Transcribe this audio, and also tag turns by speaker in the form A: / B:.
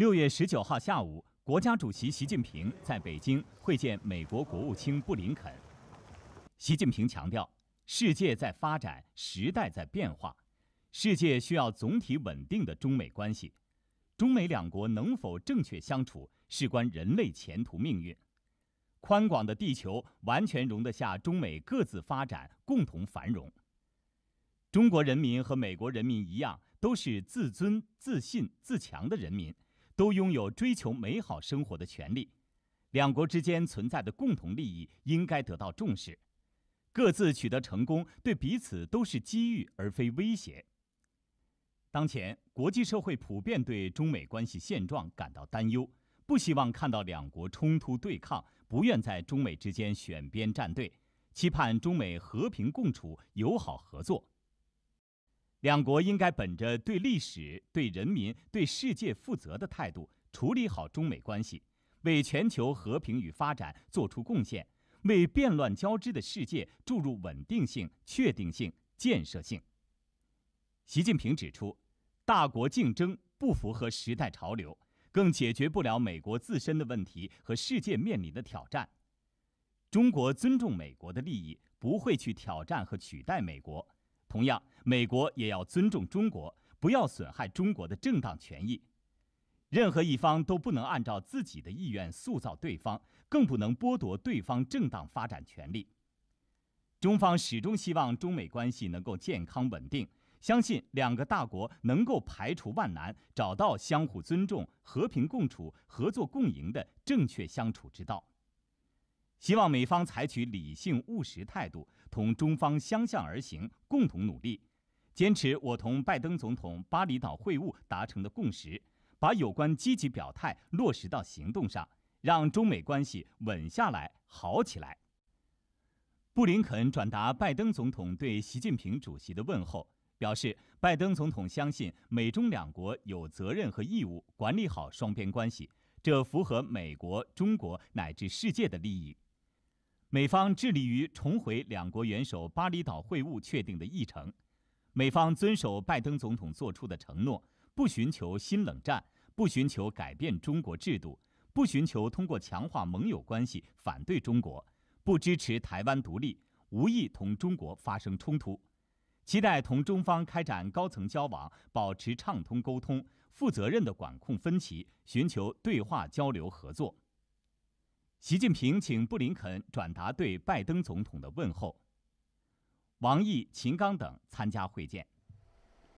A: 六月十九号下午，国家主席习近平在北京会见美国国务卿布林肯。习近平强调，世界在发展，时代在变化，世界需要总体稳定的中美关系。中美两国能否正确相处，事关人类前途命运。宽广的地球完全容得下中美各自发展、共同繁荣。中国人民和美国人民一样，都是自尊、自信、自强的人民。都拥有追求美好生活的权利，两国之间存在的共同利益应该得到重视，各自取得成功对彼此都是机遇而非威胁。当前，国际社会普遍对中美关系现状感到担忧，不希望看到两国冲突对抗，不愿在中美之间选边站队，期盼中美和平共处、友好合作。两国应该本着对历史、对人民、对世界负责的态度，处理好中美关系，为全球和平与发展作出贡献，为变乱交织的世界注入稳定性、确定性、建设性。习近平指出，大国竞争不符合时代潮流，更解决不了美国自身的问题和世界面临的挑战。中国尊重美国的利益，不会去挑战和取代美国。同样，美国也要尊重中国，不要损害中国的正当权益。任何一方都不能按照自己的意愿塑造对方，更不能剥夺对方正当发展权利。中方始终希望中美关系能够健康稳定，相信两个大国能够排除万难，找到相互尊重、和平共处、合作共赢的正确相处之道。希望美方采取理性务实态度，同中方相向而行，共同努力，坚持我同拜登总统巴厘岛会晤达成的共识，把有关积极表态落实到行动上，让中美关系稳下来、好起来。布林肯转达拜登总统对习近平主席的问候，表示拜登总统相信美中两国有责任和义务管理好双边关系，这符合美国、中国乃至世界的利益。美方致力于重回两国元首巴厘岛会晤确定的议程。美方遵守拜登总统作出的承诺，不寻求新冷战，不寻求改变中国制度，不寻求通过强化盟友关系反对中国，不支持台湾独立，无意同中国发生冲突。期待同中方开展高层交往，保持畅通沟通，负责任地管控分歧，寻求对话交流合作。习近平请布林肯转达对拜登总统的问候。王毅、秦刚等参加会见。